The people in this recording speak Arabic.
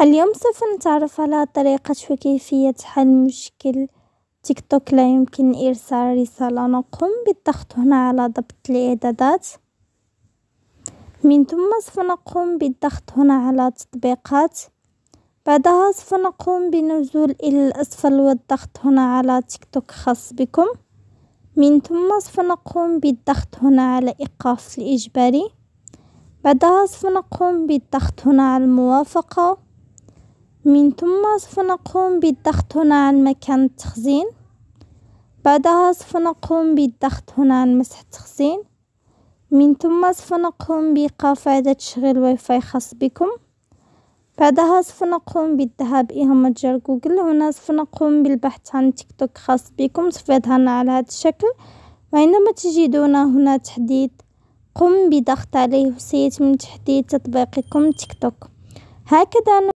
اليوم سوف نتعرف على طريقة وكيفية حل مشكل تيك توك، لا يمكن ارسال رسالة، نقوم بالضغط هنا على ضبط الاعدادات، من ثم سوف نقوم بالضغط هنا على تطبيقات، بعدها سوف نقوم بالنزول الى الاسفل والضغط هنا على تيك توك خاص بكم، من ثم سوف نقوم بالضغط هنا على ايقاف الاجباري، بعدها سوف نقوم بالضغط هنا على الموافقة. من ثم سوف نقوم بالضغط هنا عن مكان التخزين بعدها سوف نقوم بالضغط هنا عن مسح التخزين من ثم سوف نقوم بايقاف عادة تشغيل واي فاي خاص بكم بعدها سوف نقوم بالذهاب الى متجر جوجل هنا سوف نقوم بالبحث عن تيك توك خاص بكم سوف يظهرنا على هذا الشكل وعندما تجدون هنا تحديد قم بضغط عليه وسيتم تحديد تطبيقكم تيك توك هكذا